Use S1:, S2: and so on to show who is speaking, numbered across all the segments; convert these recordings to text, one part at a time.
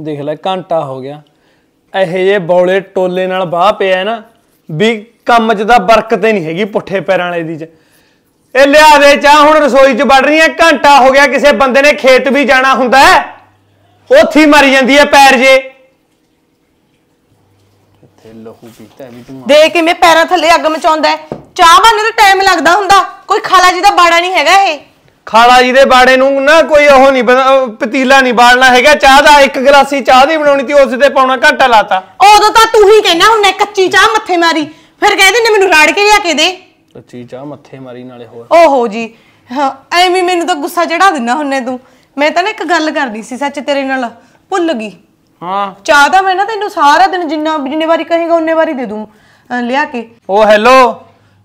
S1: ਦੇਖ ਲੈ ਘੰਟਾ ਹੋ ਗਿਆ ਇਹੇ ਜੇ ਬੌਲੇ ਟੋਲੇ ਨਾਲ ਬਾਹ ਪਿਆ ਨਾ ਵੀ ਕੰਮ 'ਚ ਤਾਂ ਬਰਕਤ ਹੀ ਨਹੀਂ ਹੈਗੀ ਪੁੱਠੇ ਪੈਰਾਂ ਵਾਲੇ ਦੀ 'ਚ ਇਹ ਲਿਆ ਦੇ ਚਾ ਹੁਣ ਰਸੋਈ 'ਚ ਵੜ ਰਹੀ ਐ ਘੰਟਾ ਹੋ ਗਿਆ ਕਿਸੇ ਬੰਦੇ ਨੇ ਖੇਤ ਵੀ ਜਾਣਾ ਹੁੰਦਾ ਉੱਥੀ ਮਰ ਜਾਂਦੀ ਐ ਪੈਰ ਜੇ ਇੱਥੇ ਲਹੂ ਪੀਤਾ ਵੀ ਤੂੰ
S2: ਦੇ ਮੈਂ ਪੈਰਾਂ ਥੱਲੇ ਅੱਗ ਮਚਾਉਂਦਾ ਚਾਹ ਬਣਨ ਦਾ ਟਾਈਮ ਲੱਗਦਾ ਹੁੰਦਾ ਕੋਈ ਖਾਲਾ ਜੀ ਦਾ ਬਾੜਾ ਨਹੀਂ ਹੈਗਾ ਇਹ
S1: ਖਾਲਾ ਜੀ ਦੇ ਬਾੜੇ ਨੂੰ ਨਾ ਕੋਈ ਉਹ ਨਹੀਂ ਪਤੀਲਾ ਨਹੀਂ ਬਾੜਨਾ ਹੈਗਾ ਚਾਹ ਦਾ ਇੱਕ ਗਲਾਸੀ ਚਾਹ ਦੀ ਬਣਾਉਣੀ ਤੇ ਉਸ ਤੇ ਪਾਉਣਾ ਘਾਟਾ ਲਾਤਾ ਉਦੋਂ ਤਾਂ ਤੂੰ ਹੀ ਕਹਿਣਾ ਹੁਣ ਕੱਚੀ ਚਾਹ ਮੱਥੇ ਮਾਰੀ ਫਿਰ ਕਹਿੰਦੇ ਨੇ ਮੈਨੂੰ ਰਾੜ ਕੇ ਲਿਆ ਕੇ ਦੇ ਕੱਚੀ ਚਾਹ ਮੱਥੇ ਮਾਰੀ ਨਾਲੇ ਹੋਰ
S2: ਓਹੋ ਜੀ ਹਾਂ ਐਵੇਂ ਮੈਨੂੰ ਤਾਂ ਗੁੱਸਾ ਚੜਾ ਦਿੰਨਾ ਹੁੰਨੇ ਤੂੰ ਮੈਂ ਤਾਂ ਨਾ ਇੱਕ ਗੱਲ ਕਰਨੀ ਸੀ ਸੱਚ ਤੇਰੇ ਨਾਲ ਭੁੱਲ ਗਈ ਹਾਂ ਚਾਹ ਤਾਂ ਮੈਂ ਨਾ ਤੈਨੂੰ ਸਾਰਾ ਦਿਨ ਜਿੰਨਾ ਜਿੰਨੇ ਵਾਰੀ ਕਹੇਗਾ ਉਹਨੇ ਵਾਰੀ ਦੇ ਦੂੰ ਲਿਆ ਕੇ
S1: ਓ ਹੈਲੋ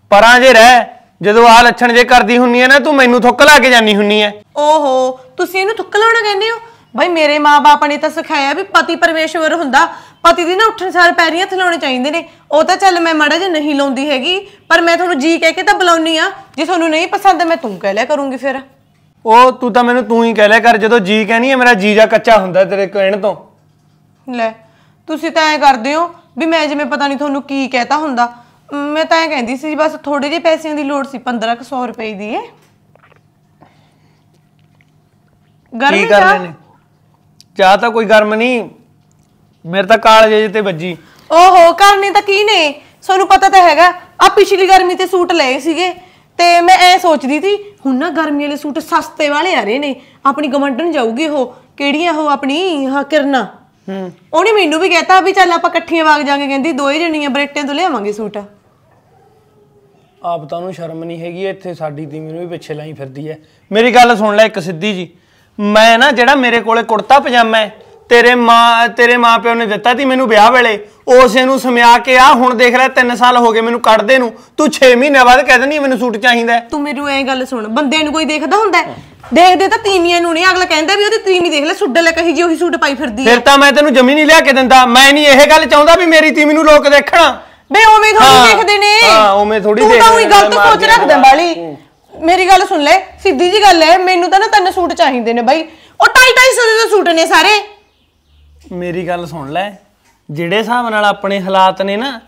S1: ਪਰਾਂ ਜੇ ਰਹਿ ਜਦੋਂ ਆਹ ਲੱਛਣ ਜੇ ਕਰਦੀ ਹੁੰਨੀ ਐ ਨਾ ਤੂੰ ਮੈਨੂੰ ਥੁੱਕ ਲਾ ਕੇ ਜਾਨੀ ਹੁੰਨੀ ਐ
S2: ਓਹੋ ਤੁਸੀਂ ਇਹਨੂੰ ਥੁੱਕ ਲਾਉਣਾ ਕਹਿੰਦੇ ਹੋ ਭਾਈ ਮੇਰੇ ਮਾਪੇ ਨੇ ਤਾਂ ਸਿਖਾਇਆ ਵੀ ਪਤੀ ਪਰਮੇਸ਼ਵਰ ਹੁੰਦਾ ਪਤੀ ਦੀ ਨਾ ਉੱਠਣ ਸਾਰ ਪੈਰੀਆਂ ਥਲਾਉਣੇ ਚਾਹੀਦੇ ਨੇ ਉਹ ਤਾਂ ਚੱਲ ਮੈਂ ਮੜਾ ਜੇ ਨਹੀਂ ਲਾਉਂਦੀ ਹੈਗੀ ਪਰ ਮੈਂ ਤੁਹਾਨੂੰ ਜੀ ਕਹਿ ਕੇ ਤਾਂ ਬੁਲਾਉਣੀ ਆ ਜੇ ਤੁਹਾਨੂੰ ਨਹੀਂ ਪਸੰਦ ਮੈਂ ਤੂੰ ਕਹਿ ਲਿਆ ਕਰੂੰਗੀ ਫਿਰ
S1: ਉਹ ਤੂੰ ਤਾਂ ਮੈਨੂੰ ਤੂੰ ਹੀ ਕਹਿ ਲਿਆ ਕਰ ਜਦੋਂ ਜੀ ਕਹਿਣੀ ਐ ਮੇਰਾ ਜੀਜਾ ਕੱਚਾ ਹੁੰਦਾ ਤੇਰੇ ਕਹਿਣ ਤੋਂ
S2: ਲੈ ਤੁਸੀਂ ਤਾਂ ਐ ਕਰਦੇ ਹੋ ਵੀ ਮੈਂ ਜਿਵੇਂ ਪਤਾ ਨਹੀਂ ਤੁਹਾਨੂੰ ਕੀ ਕਹਿਤਾ ਹੁੰਦਾ ਮੈਂ ਤਾਂ ਇਹ ਕਹਿੰਦੀ ਸੀ ਬਸ ਥੋੜੇ ਜਿਹੇ ਪੈਸਿਆਂ ਦੀ ਲੋੜ ਸੀ 1500 ਰੁਪਏ ਦੀ ਏ ਗਰਮੀ ਕਰ ਰਹੇ
S1: ਨੇ ਚਾਹ ਤਾਂ ਕੋਈ ਗਰਮ ਨਹੀਂ ਮੇਰੇ ਤਾਂ ਕਾਲਜ ਜੇ ਤੇ ਵੱਜੀ
S2: ਓਹੋ ਕਰਨੀ ਤਾਂ ਕੀ ਨੇ ਸਾਨੂੰ ਪਤਾ ਤਾਂ ਹੈਗਾ ਆ ਪਿਛਲੀ ਗਰਮੀ ਤੇ ਸੂਟ ਲਏ ਸੀਗੇ ਤੇ ਮੈਂ ਐ ਸੋਚਦੀ ਸੀ ਹੁਣ ਨਾ ਗਰਮੀ ਵਾਲੇ ਸੂਟ ਸਸਤੇ ਵਾਲੇ ਆ ਰਹੇ ਨੇ ਆਪਣੀ ਗਵੰਡਣ ਜਾਊਗੀ ਉਹ ਕਿਹੜੀਆਂ ਉਹ ਆਪਣੀ ਹਾ ਕਰਨਾ ਹੂੰ ਉਹਨੇ ਮੈਨੂੰ ਵੀ ਕਹਿਤਾ ਵੀ ਚੱਲ ਆਪਾਂ ਇਕੱਠੀਆਂ ਵਗ ਜਾਾਂਗੇ ਕਹਿੰਦੀ ਦੋਏ ਜਣੀਆਂ ਬਰੇਟੇ ਤੋਂ ਲਿਆਵਾਂਗੇ ਸੂਟ
S1: ਆਪ ਤਾਂ ਸ਼ਰਮ ਨਹੀਂ ਹੈਗੀ ਇੱਥੇ ਸਾਡੀ ਦੀਵੀ ਨੂੰ ਵੀ ਪਿੱਛੇ ਲਾਈ ਫਿਰਦੀ ਐ ਮੇਰੀ ਗੱਲ ਸੁਣ ਲੈ ਇੱਕ ਸਿੱਧੀ ਜੀ ਮੈਂ ਨਾ ਜਿਹੜਾ ਮੇਰੇ ਕੋਲੇ ਕੁੜਤਾ ਪਜਾਮਾ ਤੇਰੇ ਮਾਂ ਤੇਰੇ ਮਾਂ ਪਿਓ ਨੇ ਦਿੱਤਾ ਸੀ ਮੈਨੂੰ ਵਿਆਹ ਵੇਲੇ ਉਸੇ ਨੂੰ ਸਮਿਆ ਕੇ ਆ ਹੁਣ ਦੇਖ ਲੈ 3 ਸਾਲ ਹੋ ਗਏ ਮੈਨੂੰ ਕੱਢਦੇ ਨੂੰ ਤੂੰ 6 ਮਹੀਨੇ ਬਾਅਦ ਕਹਿ ਦਿੰਦੀ ਮੈਨੂੰ ਸੂਟ ਚਾਹੀਦਾ ਤੂੰ
S2: ਮੈਨੂੰ ਐਂ ਗੱਲ ਸੁਣ ਬੰਦੇ ਨੂੰ ਕੋਈ ਦੇਖਦਾ ਹੁੰਦਾ ਦੇਖਦੇ ਤਾਂ ਤੀਵੀਆਂ ਨੂੰ ਨਹੀਂ ਅਗਲਾ ਕਹਿੰਦਾ ਵੀ ਉਹਦੀ ਤੀਵੀ ਦੇਖ ਲੈ ਸੁੱਡੇ ਲੈ ਕਹੀ ਜੀ ਉਹੀ ਸੂਟ ਪਾਈ ਫਿਰਦੀ ਫਿਰ
S1: ਤਾਂ ਮੈਂ ਤੈਨੂੰ ਜਮੀ ਨਹੀਂ ਲਿਆ ਕੇ ਦਿੰਦਾ ਮੈਂ ਨਹੀਂ ਇਹ ਗੱਲ ਚਾਹੁੰਦਾ ਵੀ ਮੇਰੀ ਤੀਵੀ ਨੂੰ ਲੋਕ ਦੇਖਣਾ ਬੇ ਉਵੇਂ ਥੋੜੀ ਦੇਖਦੇ ਨੇ ਹਾਂ ਉਵੇਂ ਥੋੜੀ ਦੇਖਦੇ ਤੂੰ ਤਾਂ ਉਹੀ ਗਲਤ ਸੋਚ ਰੱਖਦਾ ਬਾਲੀ
S2: ਮੇਰੀ ਗੱਲ ਸੁਣ ਲੈ ਸਿੱਧੀ ਜੀ ਗੱਲ ਹੈ ਮੈਨੂੰ ਤਾਂ ਨਾ ਤਿੰਨ ਸੂਟ ਚਾਹੀਦੇ ਨੇ ਬਾਈ ਉਹ ਟਾਈ ਟਾਈ ਸਦੇ ਦੇ ਸੂਟ ਨੇ ਸਾਰੇ
S1: ਮੇਰੀ ਗੱਲ ਸੁਣ ਲੈ ਜਿਹੜੇ ਹਿਸਾਬ ਨਾਲ ਆਪਣੇ ਹਾਲਾਤ ਨੇ ਨਾ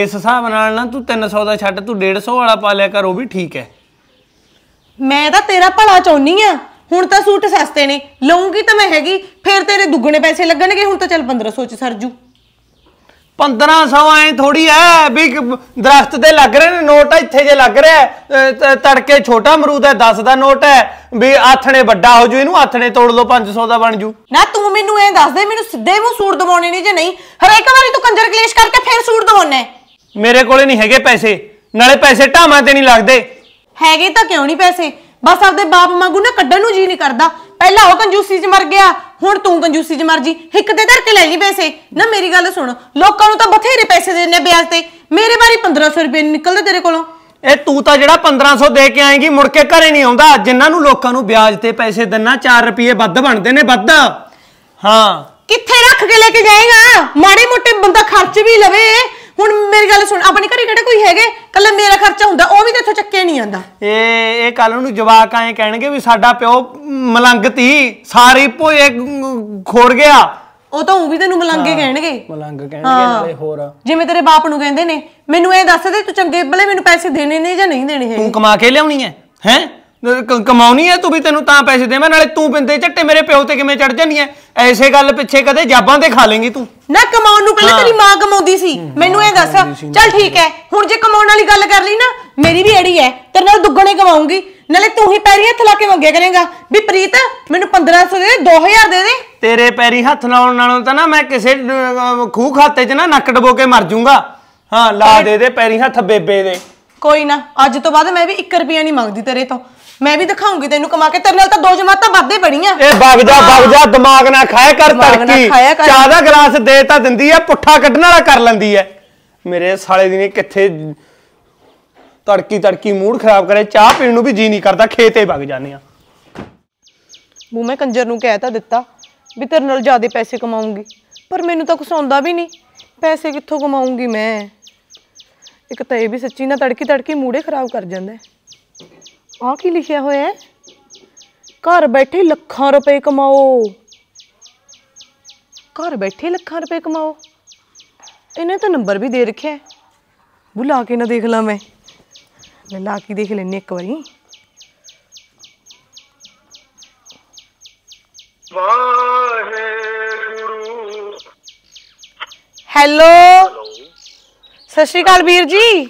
S1: ਇਸ ਹਿਸਾਬ ਨਾਲ ਨਾ ਤੂੰ 300 ਦਾ ਛੱਡ ਤੂੰ 150 ਵਾਲਾ ਪਾ ਲਿਆ ਕਰ ਉਹ ਵੀ ਠੀਕ ਹੈ
S2: ਮੈਂ ਤਾਂ ਤੇਰਾ ਭਲਾ ਚਾਹੁੰਨੀ ਆ ਹੁਣ ਤਾਂ ਸੂਟ ਸਸਤੇ ਨੇ ਲਊਂਗੀ ਤਾਂ ਮੈਂ ਹੈਗੀ ਫਿਰ ਤੇਰੇ ਦੁੱਗਣੇ ਪੈਸੇ ਲੱਗਣਗੇ ਹੁਣ ਤਾਂ ਚੱਲ 1500 ਚ ਸਰਜੂ 1500
S1: ਐ ਥੋੜੀ ਐ ਵੀ ਦਰਖਤ ਤੇ ਲੱਗ ਰਹੇ ਨੇ ਨੋਟ ਇੱਥੇ ਜੇ ਲੱਗ ਰਿਹਾ ਤੜਕੇ ਛੋਟਾ ਅਮਰੂਦ ਐ 10 ਦਾ ਨੋਟ ਐ ਵੀ ਆਥਣੇ ਵੱਡਾ ਹੋ ਜੂ ਇਹਨੂੰ ਆਥਣੇ ਤੋੜ ਲਓ 500 ਦਾ ਬਣ ਜੂ
S2: ਨਾ ਤੂੰ ਮੈਨੂੰ ਐ ਦੱਸ ਦੇ ਮੈਨੂੰ ਸਿੱਧੇ ਮੂੰਹ ਸੂਟ
S1: ਦਵਾਉਣੇ ਨਹੀਂ ਜੇ ਨਹੀਂ ਹਰੇਕ ਵਾਰੀ ਤੂੰ ਕੰਜਰ ਕਲੇਸ਼ ਕਰਕੇ ਫੇਰ ਸੂਟ ਦਵਾਉਣਾ ਮੇਰੇ ਕੋਲੇ ਨਹੀਂ ਹੈਗੇ ਪੈਸੇ ਨਾਲੇ ਪੈਸੇ ਢਾਵਾਂ ਤੇ ਨਹੀਂ ਲੱਗਦੇ
S2: ਹੈਗੇ ਤਾਂ ਕਿਉਂ ਨਹੀਂ ਪੈਸੇ ਬਸ ਆਪਦੇ ਬਾਪ ਮੰਗੂ ਨਾ ਕੱਢਣ ਨੂੰ ਜੀ ਨਹੀਂ ਕਰਦਾ ਪਹਿਲਾਂ ਉਹ ਕੰਜੂਸੀ 'ਚ ਮਰ ਗਿਆ ਹੁਣ ਤੂੰ ਕੰਜੂਸੀ 'ਚ ਮਰ ਜੀ ਇੱਕ ਤੇ ਧਰ ਕੇ ਲੈ ਲਈ ਪੈਸੇ ਨਾ ਮੇਰੀ ਗੱਲ ਸੁਣ ਲੋਕਾਂ ਨੂੰ ਤਾਂ ਬਥੇਰੇ ਪੈਸੇ ਦੇਣੇ ਵਿਆਜ ਤੇ ਮੇਰੇ ਵਾਰੀ 1500 ਰੁਪਏ ਨਿਕਲਦੇ ਤੇਰੇ ਕੋਲੋਂ
S1: ਇਹ ਤੂੰ ਤਾਂ ਜਿਹੜਾ 1500 ਦੇ ਕੇ ਆਏਂਗੀ ਮੁੜ ਕੇ ਘਰੇ ਨਹੀਂ ਆਉਂਦਾ ਜਿਨ੍ਹਾਂ ਨੂੰ ਲੋਕਾਂ ਨੂੰ ਵਿਆਜ ਤੇ ਪੈਸੇ ਦਿੰਨਾ 4 ਰੁਪਏ ਵੱਧ ਬਣਦੇ ਨੇ ਵੱਧ ਹਾਂ ਕਿੱਥੇ ਰੱਖ ਕੇ ਲੈ ਕੇ ਜਾਏਗਾ ਮਾੜੇ ਮੋਟੇ ਬੰਦਾ ਖਰਚ ਵੀ ਲਵੇ ਹੁਣ ਮੇਰੀ ਗੱਲ ਸੁਣ ਆਪਣੇ ਘਰੇ ਕਿਹੜਾ ਕੋਈ ਹੈਗੇ
S2: ਕੱਲਾ ਮੇਰਾ ਖਰਚਾ ਹੁੰਦਾ ਉਹ ਵੀ ਇੱਥੋਂ ਚੱਕੇ ਨਹੀਂ
S1: ਆਂਦਾ ਇਹ ਇਹ ਕੱਲ ਨੂੰ ਜਵਾਕ ਆਏ ਕਹਿਣਗੇ ਵੀ ਸਾਡਾ ਪਿਓ ਮਲੰਗਤੀ ਸਾਰੀ ਭੋਏ ਖੋੜ ਗਿਆ ਉਹ ਤਾਂ ਉਹ ਵੀ ਤੈਨੂੰ ਮਲੰਗੇ ਕਹਿਣਗੇ ਮਲੰਗ ਕਹਿਣਗੇ ਨਾਲੇ ਹੋਰ ਜਿਵੇਂ
S2: ਤੇਰੇ ਬਾਪ ਨੂੰ ਕਹਿੰਦੇ ਨੇ ਮੈਨੂੰ ਇਹ ਦੱਸ ਦੇ ਤੂੰ ਚੰਗੇ ਭਲੇ ਮੈਨੂੰ ਪੈਸੇ ਦੇਣੇ ਨੇ ਜਾਂ ਨਹੀਂ ਦੇਣੇ ਹੈ ਤੂੰ ਕਮਾ ਕੇ ਲਿਆਉਣੀ
S1: ਹੈ ਹੈ ਕਮਾਉਣੀ ਐ ਤੂੰ ਵੀ ਤੈਨੂੰ ਤਾਂ ਪੈਸੇ ਦੇਵਾਂ ਨਾਲੇ ਤੂੰ ਬਿੰਦੇ ਝੱਟੇ ਮੇਰੇ ਪਿਓ ਤੇ ਕਿਵੇਂ ਚੜ ਜਾਨੀ ਐ ਐਸੇ ਗੱਲ ਪਿੱਛੇ ਕਦੇ ਜਾਬਾਂ ਤੇ ਖਾ ਲੇਂਗੀ ਤੂੰ ਨਾ ਕਮਾਉਣ ਨੂੰ ਪਹਿਲਾਂ ਤੇਰੀ ਮਾਂ ਕਮਾਉਂਦੀ ਸੀ
S2: ਮੈਨੂੰ ਇਹ ਦੱਸ ਚੱਲ ਠੀਕ ਐ ਹੁਣ ਜੇ ਕਮਾਉਣ ਵਾਲੀ ਗੱਲ ਕਰ ਲਈ ਨਾ ਮੇਰੀ ਵੀ ਐੜੀ ਐ ਤੇਰੇ ਨਾਲ ਦੁੱਗਣੇ ਕਮਾਉਂਗੀ ਨਾਲੇ ਤੂੰ ਹੀ ਪੈਰੀ ਹੱਥ ਲਾ ਕੇ ਮੰਗਿਆ ਕਰੇਗਾ ਵੀ ਪ੍ਰੀਤ ਮੈਨੂੰ 1500 ਦੇ ਦੇ 2000 ਦੇ ਦੇ
S1: ਤੇਰੇ ਪੈਰੀ ਹੱਥ ਲਾਉਣ ਨਾਲੋਂ ਤਾਂ ਨਾ ਮੈਂ ਕਿਸੇ ਖੂਹ ਖਾਤੇ 'ਚ ਨਾ ਨੱਕ ਡਬੋ ਕੇ ਮਰ ਜਾਊਂਗਾ ਹਾਂ ਲਾ ਦੇ ਦੇ ਪੈਰੀ ਹੱਥ ਬੇਬੇ ਦੇ
S2: ਕੋਈ ਨਾ ਅੱਜ ਤੋਂ ਬਾਅਦ ਮੈਂ ਵੀ 1 ਰੁਪਿਆ ਨਹੀਂ ਮੰਗਦੀ ਤੇਰੇ ਤੋਂ ਮੈਂ ਵੀ ਦਿਖਾਉਂਗੀ ਤੈਨੂੰ ਕਮਾ ਕੇ ਤੇਰੇ ਨਾਲ ਤਾਂ ਦੋ ਜਮਾਤਾਂ ਵੱਧੇ ਪੜੀਆਂ ਇਹ ਬਗ ਜਾ ਬਗ ਜਾ ਦਿਮਾਗ ਨਾ ਖਾਇਆ ਕਰ ਤੜਕੀ ਖਾਇਆ ਚਾਹ ਦਾ ਗਲਾਸ
S1: ਦੇ ਤਾਂ ਦਿੰਦੀ ਐ ਪੁੱਠਾ ਕੱਢਣ ਵਾਲਾ ਕਰ ਲੈਂਦੀ ਐ ਮੇਰੇ ਸਾਲੇ ਦੀ ਨੇ ਕਿੱਥੇ ਤੜਕੀ ਤੜਕੀ ਮੂਡ ਖਰਾਬ ਕਰੇ ਚਾਹ ਪੀਣ ਨੂੰ ਵੀ ਜੀ ਨਹੀਂ ਕਰਦਾ ਖੇਤੇ ਵਗ ਜਾਂਦੇ ਆ
S2: ਮੂੰ ਮੈਂ ਕੰਜਰ ਨੂੰ ਕਹਿ ਤਾਂ ਦਿੱਤਾ ਵੀ ਤੇਰੇ ਨਾਲ ਜ਼ਿਆਦਾ ਪੈਸੇ ਕਮਾਉਂਗੀ ਪਰ ਮੈਨੂੰ ਤਾਂ ਕੁਛ ਆਉਂਦਾ ਵੀ ਨਹੀਂ ਪੈਸੇ ਕਿੱਥੋਂ ਕਮਾਉਂਗੀ ਮੈਂ ਇੱਕ ਤਾਂ ਇਹ ਵੀ ਸੱਚੀ ਨਾ ਤੜਕੀ ਤੜਕੀ ਮੂੜੇ ਖਰਾਬ ਕਰ ਜਾਂਦਾ ਹੈ। ਆਹ ਕੀ ਲਿਖਿਆ ਹੋਇਆ ਹੈ ਘਰ ਬੈਠੇ ਲੱਖਾਂ ਰੁਪਏ ਕਮਾਓ ਘਰ ਬੈਠੇ ਲੱਖਾਂ ਰੁਪਏ ਕਮਾਓ ਇਹਨੇ ਤਾਂ ਨੰਬਰ ਵੀ ਦੇ ਰੱਖਿਆ ਬੁਲਾ ਕੇ ਨਾ ਦੇਖ ਲਾਂ ਮੈਂ ਲੈ ਲਾ ਕੇ ਦੇਖ ਲੈਣੇ ਇੱਕ ਵਾਰੀ
S1: ਵਾਹਿਗੁਰੂ
S2: ਹੈਲੋ ਸਤਿ ਸ਼੍ਰੀ ਅਕਾਲ ਵੀਰ ਜੀ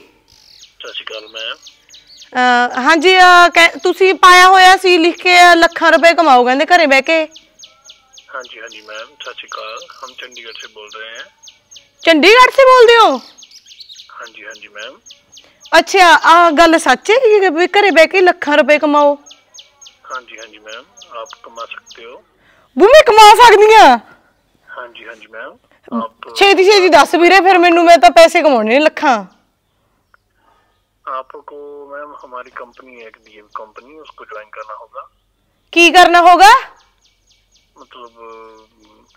S2: ਹਾਂਜੀ ਤੁਸੀਂ ਪਾਇਆ ਹੋਇਆ ਸੀ ਲਿਖ ਕੇ ਲੱਖਾਂ ਰੁਪਏ ਕਮਾਓ ਕਹਿੰਦੇ ਘਰੇ ਬਹਿ ਕੇ
S1: ਹਾਂਜੀ ਹਾਂਜੀ ਮੈਮ ਸਤਿ ਸ਼੍ਰੀ ਅਕਾਲ ਹਮ ਚੰਡੀਗੜ੍ਹ ਸੇ ਬੋਲ ਰਹੇ ਹਾਂ
S2: ਚੰਡੀਗੜ੍ਹ ਸੇ ਬੋਲਦੇ ਹੋ ਹਾਂਜੀ ਹਾਂਜੀ ਮੈਮ ਅੱਛਾ ਆ ਗੱਲ ਸੱਚ ਹੈ ਕਿ ਵੀ ਘਰੇ ਬਹਿ ਕੇ ਲੱਖਾਂ ਰੁਪਏ ਕਮਾਓ
S1: ਹਾਂਜੀ ਹਾਂਜੀ ਮੈਮ ਆਪ ਕਮਾ ਸਕਦੇ ਹੋ सकते
S2: ਵੀ ਮੈਂ ਕਮਾ ਸਕਦੀ ਆ
S1: ਹਾਂਜੀ ਹਾਂਜੀ ਮੈਮ ਆਪ ਛੇਤੀ ਛੇਤੀ ਦੱਸ
S2: ਵੀਰੇ ਫਿਰ ਮੈਨੂੰ ਮੈਂ ਤਾਂ ਪੈਸੇ ਕਮਾਉਣੇ ਨੇ ਲੱਖਾਂ
S1: आपको मैम हमारी कंपनी है एक डीएम कंपनी उसको ज्वाइन करना होगा
S2: की करना होगा
S1: मतलब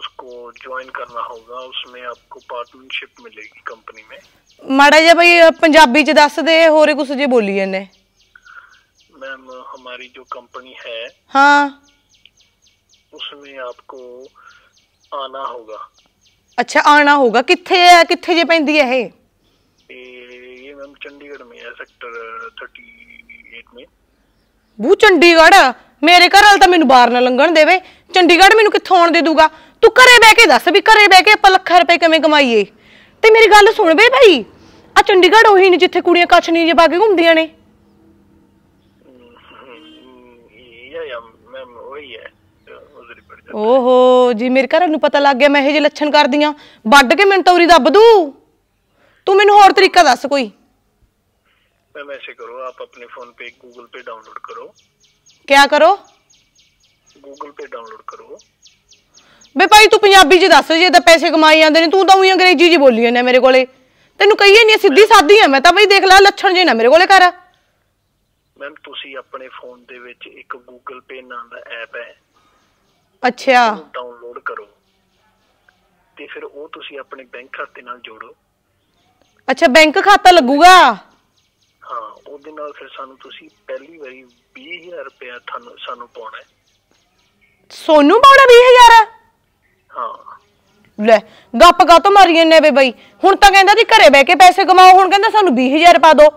S1: उसको ज्वाइन करना होगा उसमें आपको पार्टनरशिप मिलेगी कंपनी में माड़ा जी भाई
S2: पंजाबी च दस दे होरे कुछ जे बोली ने मैम हमारी जो कंपनी है हां
S1: उसमें आपको आना होगा
S2: अच्छा आना होगा किथे है किथे जे पेंदी है ये
S1: मैम चंडीगढ़ में 38 में
S2: ਬੂ ਚੰਡੀਗੜ੍ਹ ਮੇਰੇ ਘਰ ਆਲ ਤਾਂ ਮੈਨੂੰ ਬਾਹਰ ਨਾ ਲੰਘਣ ਦੇਵੇ ਚੰਡੀਗੜ੍ਹ ਮੈਨੂੰ ਕਿੱਥੋਂ ਆਉਣ ਦੇ ਦੂਗਾ ਤੂੰ ਘਰੇ ਬਹਿ ਕੇ ਦੱਸ ਵੀ ਘਰੇ ਬਹਿ ਕੇ ਆਪਾਂ ਲੱਖਾਂ ਰੁਪਏ ਕਿਵੇਂ ਕਮਾਈਏ ਤੇ ਮੇਰੀ ਗੱਲ ਸੁਣ ਬੇ ਭਾਈ ਆ ਚੰਡੀਗੜ੍ਹ ਉਹੀ ਨਹੀਂ ਜਿੱਥੇ ਕੁੜੀਆਂ ਕੱਛ ਨਹੀਂ ਜੇ ਪਾ ਕੇ ਘੁੰਮਦੀਆਂ ਨੇ ਓਹੋ ਜੀ ਮੇਰੇ ਘਰ ਨੂੰ ਪਤਾ ਲੱਗ ਗਿਆ ਮੈਂ ਇਹ ਜੇ ਲੱਛਣ ਕਰਦੀਆਂ ਵੱਢ ਕੇ ਮੈਨੂੰ ਤੌਰੀ ਦੱਬ ਦੂ ਤੂੰ ਮੈਨੂੰ ਹੋਰ ਤਰੀਕਾ ਦੱਸ ਕੋਈ
S1: मैम ऐसे करो आप अपने फोन पे गूगल पे डाउनलोड करो क्या ਕਰੋ गूगल पे डाउनलोड करो
S2: ਬੇ ਭਾਈ ਤੂੰ ਪੰਜਾਬੀ ਚ ਦੱਸ ਜੇ ਤਾਂ ਪੈਸੇ ਕਮਾਈ ਜਾਂਦੇ ਨੇ ਤੂੰ ਤਾਂ ਉਹੀ ਅੰਗਰੇਜ਼ੀ ਜੀ ਬੋਲੀ ਜਾਂਦਾ ਮੇਰੇ ਕੋਲੇ ਤੈਨੂੰ ਕਹੀਏ ਨਹੀਂ ਸਿੱਧੀ ਸਾਦੀ ਆ ਮੈਂ ਤਾਂ ਬਈ ਦੇਖ ਲੈ ਲੱਛਣ ਜੇ ਨਾ ਮੇਰੇ ਕੋਲੇ ਕਰ ਮੈਮ ਤੁਸੀਂ ਆਪਣੇ ਫੋਨ ਦੇ ਵਿੱਚ
S1: ਇੱਕ ਗੂਗਲ ਪੇ ਨਾਮ ਦਾ ਐਪ ਹੈ ਅੱਛਾ ਡਾਊਨਲੋਡ ਕਰੋ ਤੇ ਫਿਰ ਉਹ ਤੁਸੀਂ ਆਪਣੇ ਬੈਂਕ ਖਾਤੇ ਨਾਲ ਜੋੜੋ
S2: ਅੱਛਾ ਬੈਂਕ ਖਾਤਾ ਲੱਗੂਗਾ
S1: ਹਾਂ ਉਹਦੇ ਨਾਲ ਫਿਰ ਸਾਨੂੰ ਤੁਸੀਂ ਪਹਿਲੀ ਵਾਰੀ 20000 ਰੁਪਏ ਤੁਹਾਨੂੰ ਸਾਨੂੰ ਪਾਉਣਾ ਹੈ
S2: ਸੋਨੂੰ ਪਾਉਣਾ 20000 ਹਾਂ ਲੈ ਗੱਪ ਕਾ ਮਾਰੀ ਜੰਨੇ ਵੇ ਬਈ ਹੁਣ ਤਾਂ ਕਹਿੰਦਾ ਜੀ ਘਰੇ ਬਹਿ ਕੇ ਪੈਸੇ ਕਮਾਓ ਹੁਣ ਕਹਿੰਦਾ ਸਾਨੂੰ 20000 ਪਾ ਦਿਓ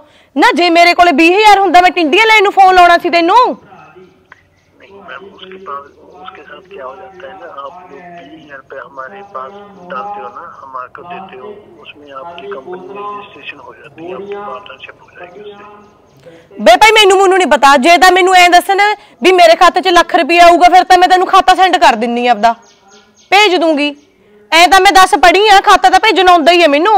S2: ਨਾ ਜੇ ਮੇਰੇ ਕੋਲੇ 20000 ਹੁੰਦਾ ਮੈਂ ਟਿੰਡੀਆਂ ਲੈਣ ਨੂੰ ਫੋਨ ਲਾਉਣਾ ਸੀ ਤੈਨੂੰ ਨਹੀਂ
S1: ਮੈਂ ਉਸਕੇ ਪਾਸ उसके साथ क्या हो जाता है ना आप लोग भी यहाँ पे हमारे पास डालते हो ना हम आकर देते हो उसमें आपकी कंपनी रजिस्ट्रेशन हो जाती है आपकी पार्टनरशिप हो जाएगी उससे ਬੇਪਾਈ ਮੈਨੂੰ
S2: ਉਹਨੂੰ ਨਹੀਂ ਪਤਾ ਜੇ ਤਾਂ ਮੈਨੂੰ ਐਂ ਦੱਸਣਾ ਵੀ ਮੇਰੇ ਖਾਤੇ 'ਚ ਲੱਖ ਰੁਪਈਆ ਆਊਗਾ ਫਿਰ ਤਾਂ ਮੈਂ ਤੈਨੂੰ ਖਾਤਾ ਸੈਂਡ ਕਰ ਦਿੰਨੀ ਆਪਦਾ ਭੇਜ ਦੂੰਗੀ ਐਂ ਤਾਂ ਮੈਂ ਦੱਸ ਪੜੀ ਆ ਖਾਤਾ ਤਾਂ ਭੇਜਣਾ ਹੁੰਦਾ ਹੀ ਹੈ ਮੈਨੂੰ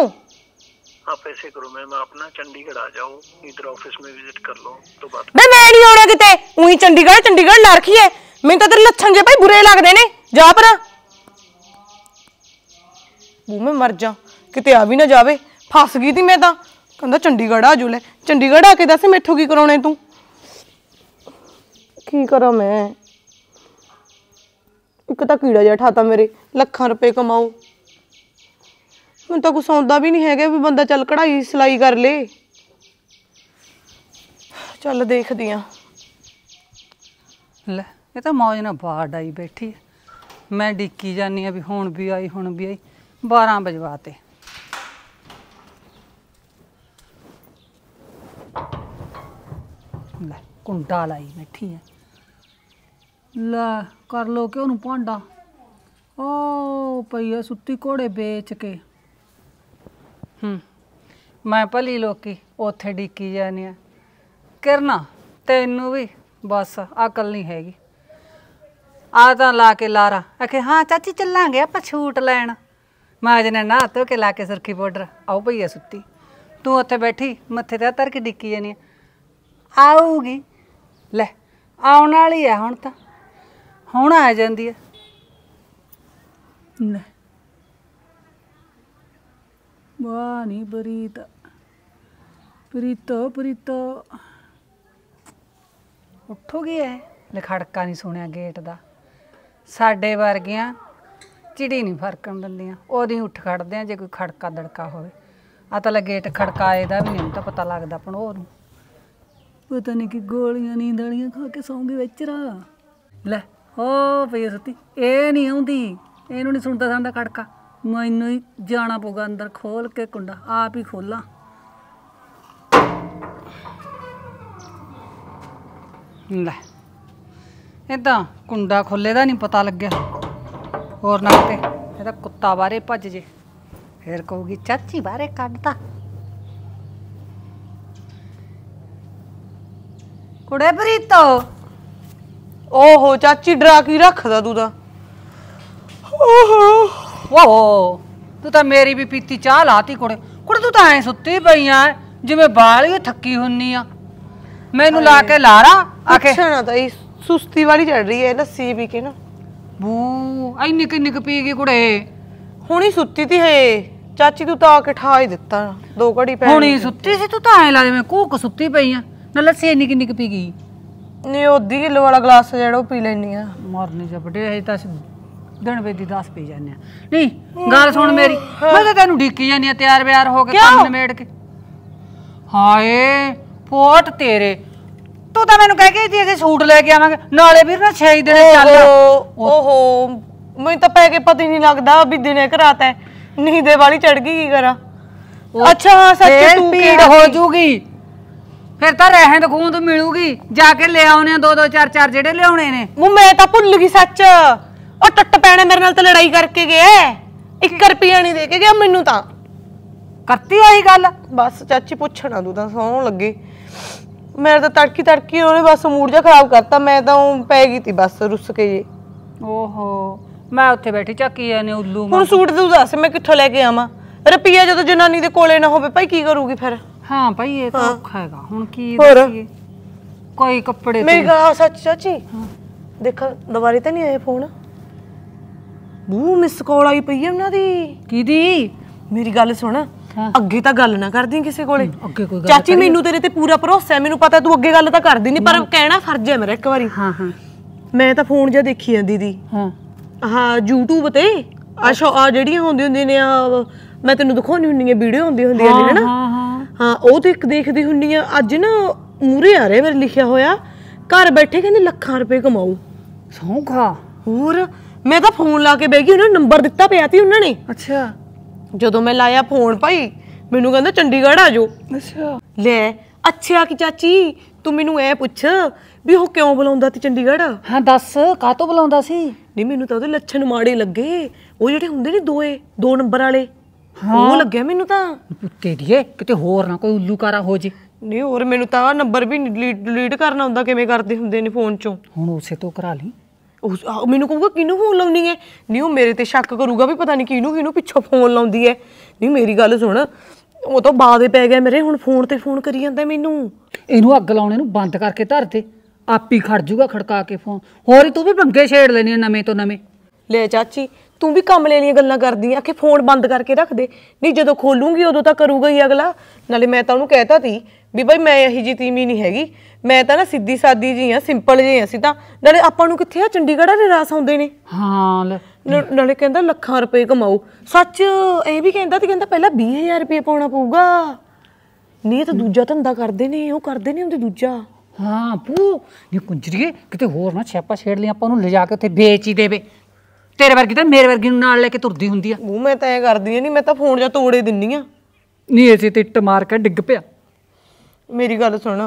S1: ਆ ਪੈਸੇ ਕਰੋ ਮੈਂ ਮੈਂ ਆਪਣਾ ਚੰਡੀਗੜ੍ਹ ਆ ਜਾਉ ਇਧਰ ਆਫਿਸ ਮੇ ਵਿਜ਼ਿਟ ਕਰ ਲੋ ਤੋਂ ਬਾਅਦ ਮੈਂ ਮੈਂ ਨਹੀਂ ਆਉਣਾ ਕਿਤੇ
S2: ਉਹੀ ਚੰਡੀਗੜ੍ਹ ਚੰਡੀਗੜ੍ਹ ਨਰਖੀ ਹੈ ਮੈਨੂੰ ਤਾਂ ਤੇਰੇ ਲੱਛਣ ਜੇ ਭਾਈ ਬੁਰੇ ਲੱਗਦੇ ਨੇ ਜਾ ਪਰ ਉਹ ਮੈਂ ਮਰ ਜਾ ਕਿਤੇ ਆ ਵੀ ਨਾ ਜਾਵੇ ਫਸ ਗਈ ਦੀ ਮੈਂ ਤਾਂ ਕਹਿੰਦਾ ਚੰਡੀਗੜ੍ਹ ਆ ਲੈ ਚੰਡੀਗੜ੍ਹ ਆ ਕੇ ਦੱਸ ਮੈਥੋਂ ਕੀ ਕਰਾਉਣੇ ਤੂੰ ਕੀ ਕਰਾਂ ਮੈਂ ਇੱਕ ਤਾਂ ਕੀੜਾ ਜਿਹਾ ਠਾਤਾ ਮੇਰੇ ਲੱਖਾਂ ਰੁਪਏ ਕਮਾਉ ਮੈਨੂੰ ਤਾਂ ਕੁਛ ਆਉਂਦਾ ਵੀ ਨਹੀਂ ਹੈਗਾ ਵੀ ਬੰਦਾ ਚੱਲ ਕਢਾਈ ਸਲਾਈ ਕਰ ਲੇ ਚੱਲ
S3: ਦੇਖਦੀ ਆ ਲੈ ਇਹ ਤਾਂ ਮੌਜ ਨਾਲ ਬਾੜ ਆਈ ਬੈਠੀ ਹੈ। ਮੈਂ ਡਿੱਕੀ ਜਾਨੀ ਆ ਵੀ ਹੁਣ ਵੀ ਆਈ ਹੁਣ ਵੀ ਆਈ 12 ਵਜਵਾ ਤੇ ਲੈ ਕੁੰਡਾ ਲਾਈ ਬੈਠੀ ਐ ਲੈ ਕਰ ਲੋ ਕਿ ਉਹਨੂੰ ਭਾਂਡਾ ਓ ਪਈਆ ਸੁੱਤੀ ਕੋੜੇ ਵੇਚ ਕੇ ਹੂੰ ਮੈਂ ਭਲੀ ਲੋਕੀ ਉੱਥੇ ਡਿੱਕੀ ਜਾਨੀ ਆ ਕਿਰਨਾ ਤੈਨੂੰ ਵੀ ਬਸ ਅਕਲ ਨਹੀਂ ਹੈਗੀ ਆ ਤਾਂ ਲਾ ਕੇ ਲਾਰਾ ਆਖੇ ਹਾਂ ਚਾਚੀ ਚੱਲਾਂਗੇ ਆਪਾਂ ਛੂਟ ਲੈਣ ਮੈਂ ਅਜ ਨੇ ਨਾ ਧੋ ਕੇ ਲਾ ਕੇ ਸੁਰਖੀ ਪਾਊਡਰ ਆਉ ਭਈਆ ਸੁੱਤੀ ਤੂੰ ਉੱਥੇ ਬੈਠੀ ਮੱਥੇ ਤੇ ਤਰ ਕੇ ਡਿੱਕੀ ਜਾਨੀ ਆਊਗੀ ਲੈ ਆਉਣ ਵਾਲੀ ਆ ਹੁਣ ਤਾਂ ਹੁਣ ਆ ਜਾਂਦੀ ਆ ਲੈ ਵਾ ਨਹੀਂ ਬਰੀਤ ਪ੍ਰੀਤ ਪ੍ਰੀਤ ਉੱਠੋ ਗਿਆ ਲਖੜਕਾ ਨਹੀਂ ਸੁਣਿਆ ਗੇਟ ਦਾ ਸਾਡੇ ਵਰਗੀਆਂ ਚਿੜੀ ਨਹੀਂ ਫਰਕਣ ਦਿੰਦੀਆਂ ਉਹਦੀ ਉੱਠ ਖੜਦੇ ਆ ਜੇ ਕੋਈ ਖੜਕਾ ਦੜਕਾ ਹੋਵੇ ਆ ਤਾਂ ਲਗੇਟ ਖੜਕਾਏ ਦਾ ਵੀ ਨਹੀਂ ਤਾਂ ਪਤਾ ਲੱਗਦਾ ਪਣ ਉਹ ਨੂੰ ਪਤਾ ਨਹੀਂ ਕਿ ਗੋਲੀਆਂ ਨਹੀਂ ਦਾਲੀਆਂ ਖਾ ਕੇ ਸੌਂਗੀ ਰਾ ਲੈ ਹੋ ਪਈ ਸੁੱਤੀ ਇਹ ਨਹੀਂ ਆਉਂਦੀ ਇਹਨੂੰ ਨਹੀਂ ਸੁਣਦਾ ਸੰਦਾ ਖੜਕਾ ਮੈਨੂੰ ਹੀ ਜਾਣਾ ਪਊਗਾ ਅੰਦਰ ਖੋਲ ਕੇ ਕੁੰਡਾ ਆਪ ਹੀ ਖੋਲਾਂ ਲੈ ਇਦਾਂ ਕੁੰਡਾ ਖੁੱਲੇ ਦਾ ਨਹੀਂ ਪਤਾ ਲੱਗਿਆ ਹੋਰ ਨਾ ਤੇ ਇਹਦਾ ਕੁੱਤਾ ਬਾਰੇ ਭੱਜ ਜੇ ਫੇਰ ਕਹੂਗੀ ਚਾਚੀ ਬਾਰੇ ਕੱਢਦਾ
S2: ਕੁੜੇ ਪ੍ਰੀਤੋ ਓਹੋ ਚਾਚੀ ਡਰਾ ਕੀ ਰੱਖਦਾ ਤੂੰ ਤਾਂ
S3: ਓਹੋ ਓਹੋ ਤੂੰ ਤਾਂ ਮੇਰੀ ਵੀ ਪੀਤੀ ਚਾਹ ਲਾਤੀ ਕੁੜੇ ਕੁੜੇ ਤੂੰ ਤਾਂ ਐ ਸੁੱਤੀ ਪਈ ਆ ਜਿਵੇਂ ਬਾਲੀ ਥੱਕੀ ਹੁੰਨੀ ਆ ਮੈਨੂੰ ਲਾ ਕੇ ਲਾਰਾ
S2: ਆਖੇ ਪੁੱਛਣਾ ਤਾਂ ਇਸ ਸੁਸਤੀ ਵਾਲੀ ਚੜ ਰਹੀ ਹੈ ਸੀ ਪੀ ਕੇ ਨਾ ਬੂ ਐਨੇ ਕਿੰਨੇ ਕ ਪੀ ਗਈ ਕੁੜੇ ਹੁਣੀ ਸੁੱਤੀ ਤੀ ਹੈ ਚਾਚੀ ਤੂੰ ਤਾਂ ਆ ਕੇ
S3: ਠਾ ਹੀ ਦਿੱਤਾ ਦੋ ਘੜੀ ਪੈ ਹੁਣੀ ਸੁੱਤੀ ਸੀ ਤੂੰ ਤਾਂ ਐ ਲਾ ਦੇ ਮੈਂ ਕੂਕ ਸੁੱਤੀ ਪਈ ਆ ਨਾ ਲੱਸੀ ਐਨੀ ਕਿੰਨੇ ਕ ਪੀ ਗਈ ਨੇ ਉਹ ਕਿਲੋ ਵਾਲਾ ਗਲਾਸ ਜਿਹੜਾ ਉਹ ਪੀ ਲੈਣੀ ਆ ਮਰਨੀ ਜਬੜੇ ਅਜੇ ਤਾਂ ਦਿਨ ਵੇ ਦੀ 10 ਪੀ ਜਾਂਦੇ ਆ ਨਹੀਂ ਗੱਲ ਸੁਣ ਮੇਰੀ ਮੈਂ ਤਾਂ ਤੈਨੂੰ ਡੀਕੀ ਜਾਂਦੀ ਆ ਤਿਆਰ ਬਿਆਰ ਹੋ ਕੇ ਕੰਮ ਨਿਮੇੜ ਕੇ ਹਾਏ ਪੋਟ ਤੇਰੇ
S2: ਤੂੰ ਤਾਂ ਮੈਨੂੰ ਕਹਿ ਕੇ ਜੀ ਅਸੀਂ ਸੂਟ ਲੈ ਕੇ ਆਵਾਂਗੇ ਨਾਲੇ ਵੀਰ ਨਾ 6 ਦਿਨੇ ਚੱਲ ਓਹੋ ਮੈਨੂੰ ਤਾਂ ਪੈ ਕੇ ਪਤਾ ਨਹੀਂ ਲੱਗਦਾ ਵੀ ਦਿਨੇ ਘਰਾਤਾ ਨਹੀਂ ਦੇ ਵਾਲੀ ਚੜ ਗਈ ਕੀ ਕਰਾਂ ਅੱਛਾ ਹਾਂ ਸੱਚ ਤੂੰ ਪੀੜ ਹੋ ਜੂਗੀ ਫਿਰ ਤਾਂ ਰਹਿਣ ਖੂੰਦ ਮਿਲੂਗੀ ਜਾ ਕੇ ਲੈ ਆਉਣੇ ਦੋ ਦੋ ਚਾਰ ਚਾਰ ਜਿਹੜੇ ਲਿਆਉਣੇ ਨੇ ਮੂੰ ਮੈਂ ਤਾਂ ਭੁੱਲ ਗਈ ਸੱਚ ਉਹ ਟੱਟ ਪੈਣੇ ਮੇਰੇ ਨਾਲ ਤਾਂ ਲੜਾਈ ਕਰਕੇ ਗਿਆ 1 ਰੁਪਿਆ ਨਹੀਂ ਦੇ ਕੇ ਗਿਆ ਮੈਨੂੰ ਤਾਂ ਕਰਤੀ ਆਹੀ ਗੱਲ ਬਸ ਚਾਚੀ ਪੁੱਛਣਾ ਤੂੰ ਤਾਂ ਸੌਣ ਲੱਗੇ ਮੇਰਾ ਤਾਂ ਤੜਕੀ ਤੜਕੀ ਉਹਨੇ ਬਸ ਮੂਡ ਜਿਹਾ ਖਰਾਬ ਕਰਤਾ ਮੈਂ ਤਾਂ ਉਹ ਪੈ ਗਈ ਤੀ ਬਸ ਰੁੱਸ ਕੇ ਜੀ ਓਹੋ ਮੈਂ ਉੱਥੇ ਬੈਠੀ ਚੱਕੀ ਐ ਨੇ ਉੱਲੂ ਹੁਣ ਸੂਟ ਤੂੰ ਦੱਸ ਮੈਂ ਕਿੱਥੋਂ ਲੈ ਕੇ ਆਵਾਂ ਰੁਪਈਆ ਜਦੋਂ ਜਨਾਨੀ ਦੇ ਕੋਲੇ ਨਾ ਹੋਵੇ ਭਾਈ ਕੀ ਕਰੂਗੀ ਫਿਰ ਹਾਂ ਭਾਈ ਇਹ ਤਾਂ ਔਖਾ ਹੈਗਾ ਹੁਣ ਕੀ ਦੱਸੀਏ ਕੋਈ ਕੱਪੜੇ ਮੇਰੀ ਗਾ ਗੱਲ ਸੱਚ ਚਾਚੀ ਦੇਖਾ ਦੁਬਾਰੇ ਤਾਂ ਨਹੀਂ ਆਏ ਫੋਨ ਬੂ ਮਿਸ ਕਾਲ ਆਈ ਪਈ ਹੈ ਉਹਨਾਂ ਦੀ ਕੀ ਦੀ ਮੇਰੀ ਗੱਲ ਸੁਣ ਅੱਗੇ ਤਾਂ ਗੱਲ ਨਾ ਕਰਦੀ ਕਿਸੇ ਕੋਲੇ ਅੱਗੇ ਕੋਈ ਗੱਲ ਚਾਚੀ ਮੈਨੂੰ ਤੇਰੇ ਤੇ ਪੂਰਾ ਭਰੋਸਾ ਹੈ ਮੈਨੂੰ ਪਤਾ ਤੂੰ ਅੱਗੇ ਗੱਲ ਤਾਂ ਕਰਦੀ ਨਹੀਂ ਪਰ ਕਹਿਣਾ ਫਰਜ਼ ਹੈ ਮੇਰਾ ਇੱਕ ਵਾਰੀ ਹਾਂ ਹਾਂ ਮੈਂ ਤਾਂ ਫੋਨ ਜਿਹਾ ਦੇਖੀ ਜਾਂਦੀ ਦੀ ਹਾਂ ਹਾਂ YouTube ਤੇ ਆ ਜਿਹੜੀਆਂ ਹੁੰਦੀ ਹੁੰਦੀਆਂ ਨੇ ਆ ਮੈਂ ਤੈਨੂੰ ਦਿਖਾਉਣੀ ਹੁੰਦੀ ਆ ਵੀਡੀਓ ਹੁੰਦੀ ਹੁੰਦੀ ਆ ਨੇ ਨਾ ਹਾਂ ਹਾਂ ਹਾਂ ਉਹ ਤੇ ਇੱਕ ਦੇਖਦੀ ਹੁੰਦੀ ਆ ਅੱਜ ਨਾ ਮੂਰੇ ਆ ਰਿਹਾ ਮੇਰੇ ਲਿਖਿਆ ਹੋਇਆ ਘਰ ਬੈਠੇ ਕਹਿੰਦੇ ਲੱਖਾਂ ਰੁਪਏ ਕਮਾਉ ਸੌਂਖਾ ਹੋਰ ਮੈਂ ਤਾਂ ਫੋਨ ਲਾ ਕੇ ਬੈਗੀ ਉਹਨਾਂ ਨੰਬਰ ਦਿੱਤਾ ਪਿਆ ਸੀ ਉਹਨਾਂ ਨੇ ਅੱਛਾ ਜਦੋਂ ਮੈਂ ਲਾਇਆ ਫੋਨ ਭਾਈ ਮੈਨੂੰ ਕਹਿੰਦਾ ਚੰਡੀਗੜ੍ਹ ਆ ਜਾਓ ਅੱਛਾ ਲੈ ਅੱਛਾ ਕਿ ਚਾਚੀ ਤੂੰ ਮੈਨੂੰ ਐ ਪੁੱਛ ਵੀ ਉਹ ਕਿਉਂ ਬੁਲਾਉਂਦਾ ਤੇ ਚੰਡੀਗੜ੍ਹ ਹਾਂ ਦੱਸ ਕਾਹਤੋਂ ਬੁਲਾਉਂਦਾ ਸੀ ਨਹੀਂ ਮੈਨੂੰ ਤਾਂ ਉਹਦੇ ਲੱਛਣ ਮਾੜੇ ਲੱਗੇ ਉਹ ਜਿਹੜੇ ਹੁੰਦੇ ਨੇ ਦੋਏ ਦੋ ਨੰਬਰ ਵਾਲੇ ਹਾਂ ਉਹ ਲੱਗਿਆ ਮੈਨੂੰ ਤਾਂ ਕਿਹੜੀਏ ਦੀਏ ਕਿਤੇ ਹੋਰ ਨਾ ਕੋਈ ਉੱਲੂਕਾਰਾ ਹੋ ਜੇ ਨਹੀਂ ਹੋਰ ਮੈਨੂੰ ਤਾਂ ਨੰਬਰ ਵੀ ਡਿਲੀਟ ਕਰਨਾ ਹੁੰਦਾ ਕਿਵੇਂ ਕਰਦੇ ਹੁੰਦੇ ਨੇ ਫੋਨ ਚੋਂ ਹੁਣ ਉਸੇ ਤੋਂ ਕਰਾ ਲਈ ਉਸ- ਮੈਨੂੰ ਕਹੂਗਾ ਕਿਨੂੰ ਫੋਨ ਲਾਉਣੀ ਹੈ ਨਹੀਂ ਉਹ ਮੇਰੇ ਤੇ ਸ਼ੱਕ ਕਰੂਗਾ ਵੀ ਪਤਾ ਨਹੀਂ ਕਿਹਨੂੰ ਕਿਨੂੰ ਪਿੱਛੋਂ ਫੋਨ ਲਾਉਂਦੀ ਹੈ ਨਹੀਂ ਮੇਰੀ ਗੱਲ ਸੁਣ ਉਹ ਤਾਂ ਬਾਦੇ ਪੈ ਗਿਆ ਮੇਰੇ ਹੁਣ ਫੋਨ ਤੇ ਫੋਨ ਕਰੀ ਜਾਂਦਾ ਮੈਨੂੰ ਇਹਨੂੰ ਅੱਗ ਲਾਉਣੇ ਨੂੰ ਬੰਦ
S3: ਕਰਕੇ ਧਰ ਤੇ ਆਪੀ ਖੜ ਜੂਗਾ ਖੜਕਾ ਕੇ ਫੋਨ ਹੋਰ ਤੂੰ ਵੀ ਪੰਗੇ ਛੇੜ ਲੈਣੀ ਨਵੇਂ ਤੋਂ ਨਵੇਂ
S2: ਲੈ ਚਾਚੀ ਤੂੰ ਵੀ ਕੰਮ ਲੈ ਲਈਆਂ ਗੱਲਾਂ ਕਰਦੀ ਆ ਕਿ ਫੋਨ ਬੰਦ ਕਰਕੇ ਰੱਖ ਦੇ ਨਹੀਂ ਜਦੋਂ ਖੋਲੂਗੀ ਉਦੋਂ ਤਾਂ ਕਰੂਗਾ ਹੀ ਅਗਲਾ ਨਾਲੇ ਮੈਂ ਤਾਂ ਉਹਨੂੰ ਕਹਿਤਾ ਸੀ ਵੀ ਭਾਈ ਮੈਂ ਇਹੀ ਜੀ ਤੀਮੀ ਨਹੀਂ ਹੈਗੀ ਮੈਂ ਤਾਂ ਨਾ ਸਿੱਧੀ ਸਾਦੀ ਜੀ ਆ ਸਿੰਪਲ ਜੀ ਆ ਅਸੀਂ ਤਾਂ ਨਾਲੇ ਆਪਾਂ ਨੂੰ ਕਿੱਥੇ ਆ ਚੰਡੀਗੜ੍ਹ ਦੇ ਰਾਸ ਆਉਂਦੇ ਨੇ ਹਾਂ ਨਾਲੇ ਕਹਿੰਦਾ ਲੱਖਾਂ ਰੁਪਏ ਕਮਾਓ ਸੱਚ ਇਹ ਵੀ ਕਹਿੰਦਾ ਤੇ ਕਹਿੰਦਾ ਪਹਿਲਾਂ 20000 ਰੁਪਏ ਪਾਉਣਾ ਪਊਗਾ ਨਹੀਂ ਇਹ ਤਾਂ ਦੂਜਾ ਧੰਦਾ ਕਰਦੇ ਨੇ ਉਹ ਕਰਦੇ ਨੇ ਉਹਦੇ ਦੂਜਾ
S3: ਹਾਂ ਪੂ ਇਹ ਕੁੰਜਰੀਏ ਕਿਤੇ ਹੋਰ ਨਾ ਛਾਪਾ ਛੇੜ ਲਈ ਆਪਾਂ ਉਹਨੂੰ ਲਿਜਾ ਕੇ ਉੱਥੇ ਵੇਚ ਹੀ ਦੇਵੇ
S2: ਤੇਰੇ ਵਰਗੀ ਤਾਂ ਮੇਰੇ ਵਰਗੀ ਨੂੰ ਨਾਲ ਲੈ ਕੇ ਤੁਰਦੀ ਹੁੰਦੀ ਆ ਉਹ ਮੈਂ ਤਾਂ ਐ ਕਰਦੀ ਨਹੀਂ ਮੈਂ ਤਾਂ ਫੋਨ ਜਾਂ ਤੋੜੇ ਦਿੰਨੀ ਆ ਨਹੀਂ ਐਸੀ ਤੇ ਇੱਟ ਮਾਰ ਕੇ ਡਿੱਗ ਪਿਆ ਮੇਰੀ ਗੱਲ ਸੁਣ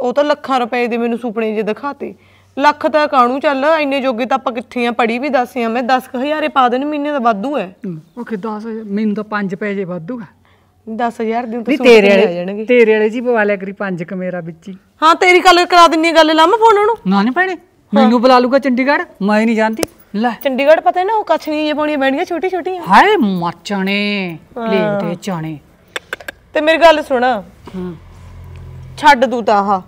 S2: ਉਹ ਤਾਂ ਲੱਖਾਂ ਰੁਪਏ ਦੇ ਮੈਨੂੰ ਸੁਪਨੇ ਜੇ ਦਿਖਾਤੇ ਲੱਖ ਤਾਂ ਕਾਣੂ ਚੱਲ ਐਨੇ ਜੋਗੇ ਤਾਂ ਆਪਾਂ ਕਿੱਥੇ ਆ ਪੜੀ ਵੀ ਦੱਸਿਆ ਮੈਂ 10000 ਪਾ ਦੇਣ ਮਹੀਨੇ ਦਾ ਵਾਧੂ ਹੈ ਓਕੇ 10000 ਮੈਨੂੰ ਤਾਂ 5 ਪੈਸੇ ਵਾਧੂ ਹੈ 10000 ਦੀ ਤਾਂ ਤੇਰੇ ਵਾਲੇ ਆ ਜਾਣਗੇ
S3: ਤੇਰੇ ਵਾਲੇ ਜੀ ਪਵਾ ਲਿਆ ਕਰੀ 5 ਕਮੇਰਾ ਮੇਰਾ ਵਿੱਚ ਹੀ ਹਾਂ ਤੇਰੀ ਗੱਲ ਕਰਾ ਦਿੰਨੀ ਗੱਲ ਲੰਮ ਫੋਨ ਨੂੰ ਨਾ ਨਹੀਂ ਪੈਣੇ ਮੈਨੂੰ ਬੁਲਾ ਲੂਗਾ ਚੰਡੀਗੜ੍ਹ ਮੈਂ ਨਹੀਂ ਜਾਂਦੀ ਲੈ
S2: ਚੰਡੀਗੜ੍ਹ ਪਤਾ ਹੈ ਨਾ ਉਹ ਕੱਛ ਨਹੀਂ ਜੇ ਪਾਉਣੀਆਂ ਬੈਣੀਆਂ ਛੋਟੀ ਛੋਟੀਆਂ ਹਾਏ ਮਰ ਪਲੇਟ ਪਲੇਨ ਤੇ ਜਾਣੇ ਤੇ ਮੇਰੀ ਗੱਲ ਸੁਣ ਹਾਂ ਛੱਡ ਦੂ ਤਾਂ ਆਹ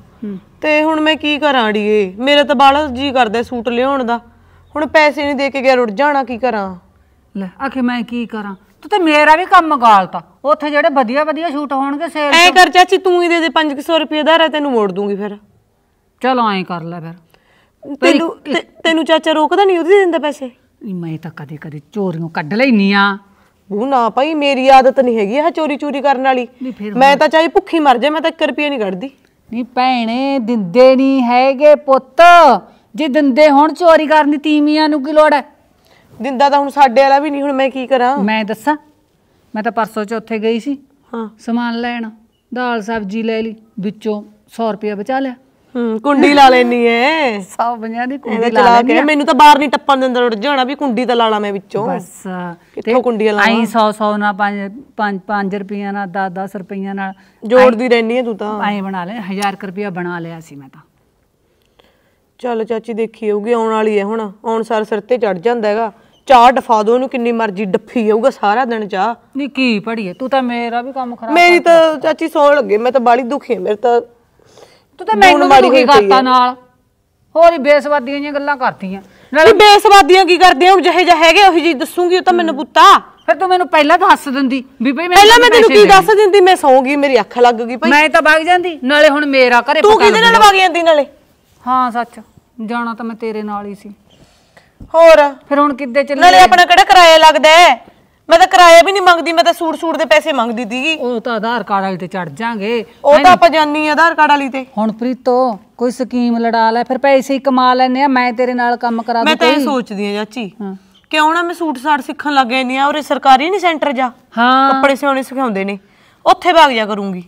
S2: ਤੇ ਹੁਣ ਮੈਂ ਕੀ ਕਰਾਂ ਅੜੀਏ ਮੇਰੇ ਤਾਂ ਬਾਲਾ ਜੀ ਕਰਦਾ ਸੂਟ ਲਿਆਉਣ ਦਾ ਹੁਣ ਪੈਸੇ ਨਹੀਂ ਦੇ ਕੇ ਗਿਆ ਰੁੜ ਜਾਣਾ ਕੀ ਕਰਾਂ ਲੈ ਆਖੇ ਮੈਂ ਕੀ ਕਰਾਂ ਤੂੰ ਤੇ ਮੇਰਾ ਵੀ ਕੰਮ ਗਾਲਤਾ ਉੱਥੇ ਜਿਹੜੇ ਵਧੀਆ ਵਧੀਆ ਸ਼ੂਟ ਹੋਣਗੇ ਸੇਲ ਐ ਕਰ ਚਾਚੀ ਤੂੰ ਹੀ ਦੇ ਦੇ 500 ਰੁਪਏ ਦਾ ਰਹਿ ਤੈਨੂੰ ਮੋੜ ਦੂੰਗੀ ਫਿਰ ਚਲ ਐ ਕਰ ਲੈ ਫਿਰ ਤੈਨੂੰ ਤੈਨੂੰ ਚਾਚਾ ਰੋਕਦਾ ਨਹੀਂ ਉਹਦੀ ਦਿੰਦਾ ਪੈਸੇ ਮੈਂ ਤਾਂ ਕਦੇ ਕਦੇ ਚੋਰੀਆਂ ਕੱਢ ਲੈਨੀ ਆ ਉਹ ਨਾ ਭਾਈ ਮੇਰੀ ਆਦਤ ਨਹੀਂ ਹੈਗੀ ਇਹ ਚੋਰੀ ਚੋਰੀ ਕਰਨ ਵਾਲੀ ਮੈਂ ਤਾਂ ਚਾਹੇ ਭੁੱਖੀ ਮਰ ਜਾ ਮੈਂ ਤਾਂ 1 ਰੁਪਿਆ ਨਹੀਂ ਕੱਢਦੀ ਨਹੀਂ ਭੈਣੇ
S3: ਦਿੰਦੇ ਨਹੀਂ ਹੈਗੇ ਪੁੱਤ ਜੇ ਦਿੰਦੇ ਹੁਣ ਚੋਰੀ ਕਰਨ ਦੀ ਤੀਮੀਆਂ ਨੂੰ ਕੀ ਲੋੜ ਹੈ ਦਿੰਦਾ ਤਾਂ ਹੁਣ ਸਾਡੇ ਵਾਲਾ ਵੀ ਨਹੀਂ ਹੁਣ ਮੈਂ ਕੀ ਕਰਾਂ ਮੈਂ ਦੱਸਾਂ ਮੈਂ ਤਾਂ ਪਰਸੋਂ ਚੌਥੇ ਗਈ ਸੀ ਹਾਂ ਸਮਾਨ ਲੈਣ ਦਾਲ ਸਬਜ਼ੀ ਲੈ ਲਈ ਵਿੱਚੋਂ 100 ਰੁਪਏ ਬਚਾ ਲਿਆ ਕੁੰਡੀ ਲਾ ਲੈਣੀ ਐ
S2: ਸਭ ਬੰਨਿਆਂ ਦੀ ਕੁੰਡੀ ਲਾ ਲੈਣੀ ਮੈਨੂੰ ਤਾਂ ਬਾਹਰ ਨਹੀਂ ਟੱਪਣ ਦੇ ਅੰਦਰ ਉੱਡ ਜਾਣਾ
S3: ਵੀ ਕੁੰਡੀ ਤਾਂ ਲਾ ਮੈਂ ਵਿੱਚੋਂ ਬਸ ਕਿੱਥੋਂ ਕੁੰਡੀ ਲਾਵਾਂ ਆਈ 100 100 ਨਾਲ 5 5 ਰੁਪਈਆਂ ਨਾਲ 10 10 ਰੁਪਈਆਂ ਨਾਲ ਜੋੜਦੀ ਰਹਿਣੀ ਐ ਤੂੰ ਤਾਂ ਐ ਬਣਾ ਲੈ 1000 ਰੁਪਈਆ ਬਣਾ ਲਿਆ ਸੀ ਮੈਂ ਤਾਂ
S2: ਚੱਲ ਚਾਚੀ ਦੇਖੀ ਹੋਊਗੀ ਆਉਣ ਵਾਲੀ ਐ ਹੁਣ ਆਉਣ ਸਾਰ ਸਿਰ ਤੇ ਚੜ ਜਾਂਦਾ ਹੈਗਾ ਚਾਹ ਡਫਾ ਦੋ ਉਹਨੂੰ ਕਿੰਨੀ ਮਰਜ਼ੀ ਡੱਫੀ ਜਾਊਗਾ ਸਾਰਾ ਦਿਨ ਚਾਹ ਨਹੀਂ ਕੀ ਪੜੀਏ ਤੂੰ ਤਾਂ ਮੇਰਾ ਵੀ ਕੰਮ ਖਰਾਬ ਮੇਰੀ ਤਾਂ ਚਾਚੀ ਸੌਣ ਲੱਗੇ ਮੈਂ ਤਾਂ ਬਾਲੀ ਦੁਖੀ ਐ ਮੇਰੇ ਤਾਂ ਤੂੰ ਤਾਂ ਮੈਨੂੰ ਵੀ
S3: ਦੁਖੀ ਕਰਤਾ ਨਾਲ ਹੋਰ ਹੀ ਬੇਸਵਾਦੀਆਂ ਜੀਆਂ ਗੱਲਾਂ ਕਰਦੀਆਂ ਨਾਲੇ ਬੇਸਵਾਦੀਆਂ ਕੀ ਕਰਦੇ ਹੋ ਜਿਹੇ ਜਿਹੇ ਹੈਗੇ ਉਹੀ ਜੀ ਦੱਸੂਗੀ ਉਹ ਤਾਂ ਮੈਨੂੰ ਪੁੱਤਾ ਫਿਰ ਤੂੰ ਮੈਨੂੰ ਪਹਿਲਾਂ ਦੱਸ ਦਿੰਦੀ ਵੀ ਭਈ ਮੈਂ ਪਹਿਲਾਂ ਮੈਂ ਤੈਨੂੰ ਕੀ ਦੱਸ ਦਿੰਦੀ ਮੈਂ ਸੌਂਗੀ ਮੇਰੀ ਅੱਖ ਲੱਗ ਗਈ ਭਾਈ ਮੈਂ ਤਾਂ ਵਗ ਜਾਂਦੀ ਨਾਲੇ ਹੁਣ ਮੇਰਾ ਘਰੇ ਤੂੰ ਕਿਹਦੇ ਨਾਲ ਵਗ ਜਾਂਦੀ ਨਾਲੇ ਹਾਂ ਸੱਚ ਜਾਣਾ ਤਾਂ ਮੈਂ ਤੇਰੇ ਨਾਲ ਹੀ ਸੀ ਹੋਰ ਫਿਰ ਹੁਣ
S2: ਕਿੱਦੇ ਚੱਲੇ ਨਾਲੇ ਆਪਣਾ ਕਿਹੜਾ ਕਿਰਾਇਆ ਲੱਗਦਾ ਹੈ ਮੈਂ ਤਾਂ ਕਿਰਾਇਆ ਵੀ ਨਹੀਂ ਮੰਗਦੀ ਮੈਂ ਤਾਂ ਸੂਟ ਸੂਟ ਦੇ ਪੈਸੇ ਮੰਗਦੀ ਦੀਗੀ ਉਹ ਤਾਂ ਆਧਾਰ ਕਾਰਡ ਵਾਲੀ ਤੇ ਚੜ ਜਾਾਂਗੇ ਉਹ ਤਾਂ ਆਪਾਂ ਜਾਨੀ ਆਧਾਰ ਕਾਰਡ ਵਾਲੀ ਤੇ ਹੁਣ ਪ੍ਰੀਤੋ
S3: ਕੋਈ ਸਕੀਮ ਲੜਾ ਲੈ ਫਿਰ ਪੈਸੇ ਹੀ ਕਮਾ ਲੈਨੇ ਆ ਮੈਂ ਤੇਰੇ ਨਾਲ ਕੰਮ ਕਰਾ ਦੂੰ ਮੈਂ ਤਾਂ ਇਹ
S2: ਸੋਚਦੀ ਆ ਚਾਚੀ ਕਿਉਂ ਨਾ ਮੈਂ ਸੂਟ ਸਾੜ ਸਿੱਖਣ ਲੱਗ ਜਾਂਦੀ ਆ ਔਰੇ ਸਰਕਾਰੀ ਨਹੀਂ ਸੈਂਟਰ ਜਾ ਹਾਂ ਕੱਪੜੇ ਸਿਉਣੇ ਸਿਖਾਉਂਦੇ ਨੇ ਉੱਥੇ ਭਾਗ ਜਾ ਕਰੂੰਗੀ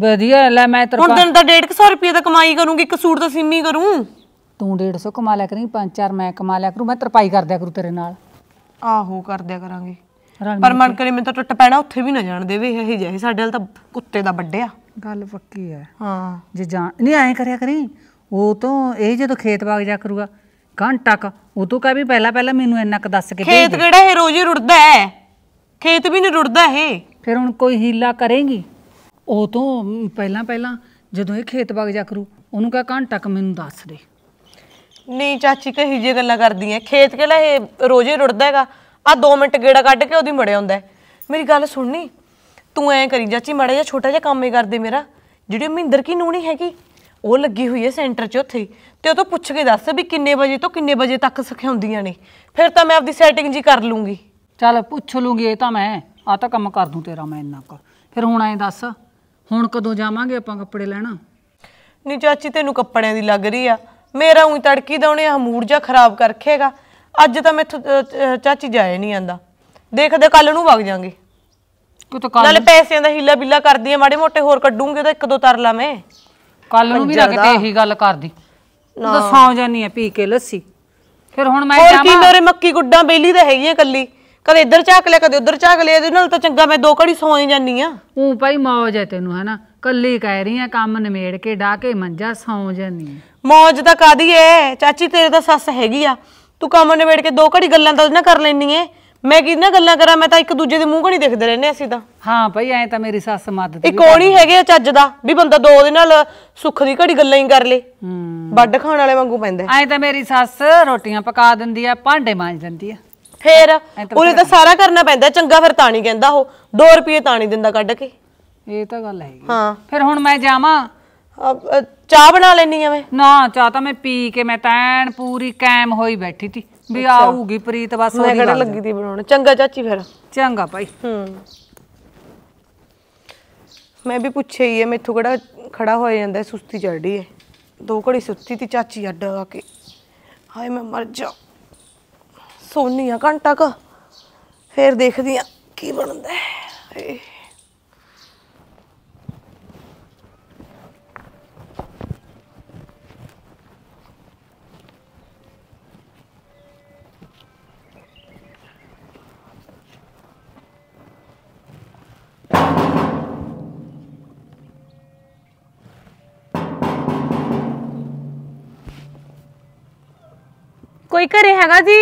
S3: ਵਧੀਆ ਲੈ ਮੈਂ ਤੇਰੇ ਹੁਣ ਦਿਨ ਦਾ
S2: 150 ਰੁਪਏ ਦਾ ਕਮਾਈ ਕਰੂੰਗੀ ਇੱਕ
S3: ਸੂਟ ਤਾਂ ਸਿੰਮੀ ਕਰੂੰ ਤੂੰ 150 ਕਮਾ ਲਿਆ ਕਰੀਂ ਪੰਜ ਚਾਰ ਮੈਂ ਕਮਾ ਲਿਆ ਕਰੂੰ ਮੈਂ ਤਰਪਾਈ ਕਰ ਦਿਆ ਕਰੂੰ ਤੇਰੇ ਨਾਲ
S2: ਆਹੋ ਕਰ ਦਿਆ ਕਰਾਂਗੇ ਪਰ ਮਨ ਕਰੇ ਮੈਂ ਤਾਂ ਟੁੱਟ ਪੈਣਾ ਉੱਥੇ ਵੀ ਨਾ ਜਾਣ ਦੇਵੇ ਇਹ ਜਿਹੇ ਸਾਡੇ ਨਾਲ ਤਾਂ ਕੁੱਤੇ ਦਾ ਵੱਡਿਆ
S3: ਗੱਲ ਪੱਕੀ ਹੈ ਹਾਂ ਜੇ ਜਾਣ ਨਹੀਂ ਐਂ ਕਰਿਆ ਕਰੀ ਉਹ ਤੋਂ ਇਹ ਜਦੋਂ ਖੇਤ ਬਾਗ ਜਾ ਕਰੂਗਾ ਘੰਟਾ ਕ ਉਹ ਤੋਂ ਕਹੇ ਵੀ ਪਹਿਲਾਂ ਪਹਿਲਾਂ ਮੈਨੂੰ ਇੰਨਾ ਕ ਦੱਸ ਕੇ ਖੇਤ ਕਿਹੜਾ
S2: ਇਹ ਰੋਜ਼ ਹੀ ਰੁੜਦਾ ਹੈ ਖੇਤ ਵੀ ਨਹੀਂ ਰੁੜਦਾ
S3: ਇਹ ਫਿਰ ਹੁਣ ਕੋਈ ਹੀਲਾ ਕਰੇਗੀ ਉਹ ਤੋਂ ਪਹਿਲਾਂ ਪਹਿਲਾਂ ਜਦੋਂ ਇਹ ਖੇਤ ਬਾਗ ਜਾ ਕਰੂ ਉਹਨੂੰ ਕਹੇ
S2: ਘੰਟਾ ਕ ਮੈਨੂੰ ਦੱਸ ਦੇ ਨਹੀਂ ਚਾਚੀ ਕਹੀ ਜੇ ਗੱਲਾਂ ਕਰਦੀ ਹੈ ਖੇਤ ਕਿਹੜਾ ਇਹ ਰੋਜੀ ਰੁੜਦਾ ਹੈਗਾ ਆ 2 ਮਿੰਟ ਗੇੜਾ ਕੱਢ ਕੇ ਉਹਦੀ ਮੜਿਆ ਹੁੰਦਾ ਮੇਰੀ ਗੱਲ ਸੁਣਨੀ ਤੂੰ ਐ ਕਰੀ ਜਾਚੀ ਮੜਾ ਜਾਂ ਛੋਟਾ ਜਿਹਾ ਕੰਮ ਹੀ ਕਰ ਦੇ ਮੇਰਾ ਜਿਹੜੀ ਮਹਿੰਦਰ ਕੀ ਨੂਣੀ ਹੈਗੀ ਉਹ ਲੱਗੀ ਹੋਈ ਹੈ ਸੈਂਟਰ 'ਚ ਉੱਥੇ ਤੇ ਉਹ ਤੋਂ ਪੁੱਛ ਕੇ ਦੱਸ ਵੀ ਕਿੰਨੇ ਵਜੇ ਤੋਂ ਕਿੰਨੇ ਵਜੇ ਤੱਕ ਸਿਖਾਉਂਦੀਆਂ ਨੇ ਫਿਰ ਤਾਂ ਮੈਂ ਆਪਦੀ ਸੈਟਿੰਗ ਜੀ ਕਰ ਲੂੰਗੀ ਚੱਲ ਪੁੱਛ ਲੂੰਗੀ ਇਹ ਤਾਂ ਮੈਂ ਆ ਤਾਂ ਕੰਮ ਕਰ ਦੂੰ ਤੇਰਾ ਮੈਂ ਇੰਨਾ ਕਰ ਫਿਰ ਹੁਣ ਐ ਦੱਸ ਹੁਣ ਕਦੋਂ ਜਾਵਾਂਗੇ ਆਪਾਂ ਕੱਪੜੇ ਲੈਣ ਨਹੀਂ ਚਾਚੀ ਤੈਨੂੰ ਕੱਪੜਿਆਂ ਦੀ ਲੱਗ ਰਹੀ ਆ ਮੇਰਾ ਉਹੀ ਤੜਕੀ ਦਾ ਆ ਮੂਡ ਜਾ ਖਰਾਬ ਕਰ ਰੱਖੇਗਾ ਅੱਜ ਤਾਂ ਮੈਥੋਂ ਚਾਚੀ ਜਾਏ ਨਹੀਂ ਆਂਦਾ ਦੇਖਦੇ ਕੱਲ ਨੂੰ ਵਗ ਜਾਾਂਗੇ ਤਾਂ ਕੱਲ ਨਾਲੇ ਪੈਸਿਆਂ ਦਾ ਹਿੱਲਾ ਬਿੱਲਾ ਕਰਦੀ ਆ ਮਾੜੇ ਮੋਟੇ ਹੋਰ ਕੱਢੂਗੇ ਉਹਦਾ ਇੱਕ ਦੋ ਤਰਲਾ ਮੈਂ ਕੱਲ ਨੂੰ ਵੀ ਰੱਖ ਕਿਤੇ ਇਹੀ ਗੱਲ ਕਰਦੀ ਤਾਂ ਸੌ ਜਾਨੀ ਆ ਪੀ ਕੇ ਲੱਸੀ ਫਿਰ
S3: ਹੁਣ ਮੈਂ ਹੋਰ ਕੀ ਮੇਰੇ
S2: ਮੱਕੀ ਗੁੱਡਾਂ ਬੇਲੀ ਤਾਂ ਹੈਗੀਆਂ ਕੱਲੀ ਕਦੇ ਇੱਧਰ ਝਾਕ ਲਿਆ ਕਦੇ ਉੱਧਰ ਝਾਕ ਲਿਆ ਇਹਦੇ ਨਾਲ ਤਾਂ ਚੰਗਾ ਮੈਂ ਦੋ ਘੜੀ ਸੌਂ ਹੀ ਜਾਨੀ ਆ ਉਹ
S3: ਭਾਈ ਮੌਜ ਹੈ ਤੈਨੂੰ ਹਨਾ ਕੱਲੀ ਕਹਿ ਰਹੀ ਆ ਕੰਮ ਨਿਮੇੜ ਕੇ ਡਾ ਕੇ ਮੰਜਾ ਸੌਂ ਜਾਨੀ
S2: ਮੌਜ ਤਾਂ ਕਾਦੀ ਐ ਚਾਚੀ ਤੇਰੇ ਤਾਂ ਸੱਸ ਹੈਗੀ ਆ ਤੂੰ ਕੰਮ ਬੈਠ ਕੇ ਦੋ ਘੜੀ ਗੱਲਾਂ ਤਾਂ ਨਾ ਕਰ ਲੈਣੀ ਏ ਮੈਂ ਕਿਹਦੇ ਨਾਲ ਗੱਲਾਂ ਕਰਾਂ ਮੈਂ ਤਾਂ ਇੱਕ ਦੂਜੇ ਦੇ ਮੂੰਹ ਘਣੀ ਦੇਖਦੇ ਰਹਿੰਦੇ ਅਸੀਂ ਤਾਂ ਹਾਂ ਭਾਈ ਐ ਤਾਂ ਮੇਰੀ ਸੱਸ ਮਦਦ ਇਹ ਕੋਣੀ ਹੈਗੇ ਚੱਜ ਦਾ ਵੀ ਬੰਦਾ ਦੋ ਦੇ ਨਾਲ ਸੁੱਖ ਦੀ ਘੜੀ ਗੱਲਾਂ ਹੀ ਕਰ ਲੇ ਵੱਡ ਖਾਣ ਵਾਲੇ ਵਾਂਗੂ ਪੈਂਦੇ ਐ ਤਾਂ ਮੇਰੀ ਸੱਸ ਰੋਟੀਆਂ ਪਕਾ ਦਿੰਦੀ ਆ ਭਾਂਡੇ ਮਾਂਜ ਦਿੰਦੀ ਆ ਫੇਰ ਉਹਨੇ ਤਾਂ ਸਾਰਾ ਕਰਨਾ ਪੈਂਦਾ ਚੰਗਾ ਫਿਰ ਤਾਂ ਨਹੀਂ ਕਹਿੰਦਾ ਉਹ 2 ਰੁਪਏ ਤਾਂ ਨਹੀਂ ਦਿੰਦਾ ਕੱਢ ਕੇ
S3: ਇਹ ਤਾਂ ਗੱਲ ਹੈਗੀ
S2: ਹਾਂ ਫਿਰ ਹੁਣ ਮੈਂ ਜਾਵਾਂ ਚਾਹ ਬਣਾ ਲੈਣੀ
S3: ਐਵੇਂ ਨਾ ਚਾਹ ਤਾਂ ਮੈਂ ਪੀ ਕੇ ਮੈਂ ਤੈਨ ਪੂਰੀ ਕੈਮ ਹੋਈ ਬੈਠੀ ਸੀ ਵੀ ਆਊਗੀ ਪ੍ਰੀਤ ਬਸ ਉਹ ਉਹਦੀ ਕਿਹੜਾ ਲੱਗੀ
S2: ਦੀ ਬਣਾਉਣ ਚੰਗਾ ਚਾਚੀ ਫਿਰ ਚੰਗਾ ਭਾਈ ਹੂੰ ਮੈਂ ਵੀ ਪੁੱਛਿਆ ਹੀ ਐ ਮੈਥੋਂ ਕਿਹੜਾ ਖੜਾ ਹੋਇਆ ਜਾਂਦਾ ਸੁਸਤੀ ਚੜਦੀ ਐ ਦੋ ਘੜੀ ਸੁੱਤੀ ਤੇ ਚਾਚੀ ਅੱਡ ਆ ਕੇ ਹਾਏ ਮੈਂ ਮਰ ਜਾ ਸੋਨੀਆ ਘੰਟਾ ਕ ਫੇਰ ਦੇਖਦੀ ਆ ਕੀ ਬਣਦਾ ਹੈ ਕੋਈ ਘਰੇ ਹੈਗਾ ਜੀ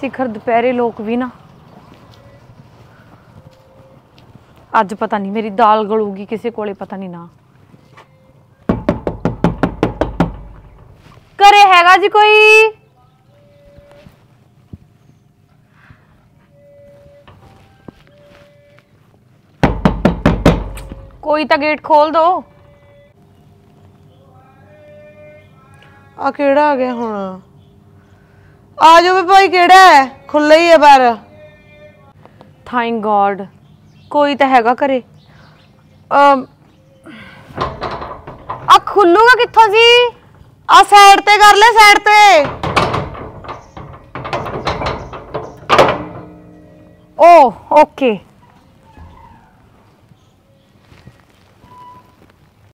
S2: ਸਿਖਰ ਦੁਪਹਿਰੇ ਲੋਕ ਵੀ ਨਾ ਅੱਜ ਪਤਾ ਨਹੀਂ ਮੇਰੀ ਦਾਲ ਗਲੂਗੀ ਕਿਸੇ ਕੋਲੇ ਪਤਾ ਨਹੀਂ ਨਾ ਕਰੇ ਹੈਗਾ ਜੀ ਕੋਈ ਕੋਈ ਤਾਂ ਗੇਟ ਖੋਲ ਦੋ ਆ ਕਿਹੜਾ ਆ ਗਿਆ ਹੁਣ ਆ ਜਾਓ ਵੀ ਭਾਈ ਕਿਹੜਾ ਹੈ ਖੁੱਲਾ ਹੀ ਹੈ ਪਰ ਥੈਂਕ ਗੋਡ ਕੋਈ ਤਾਂ ਹੈਗਾ ਕਰੇ ਅ ਆ ਖੁੱਲੂਗਾ ਕਿੱਥੋਂ ਜੀ ਆ ਸਾਈਡ ਤੇ ਕਰ ਲੈ ਸਾਈਡ ਤੇ
S3: ਓ ਓਕੇ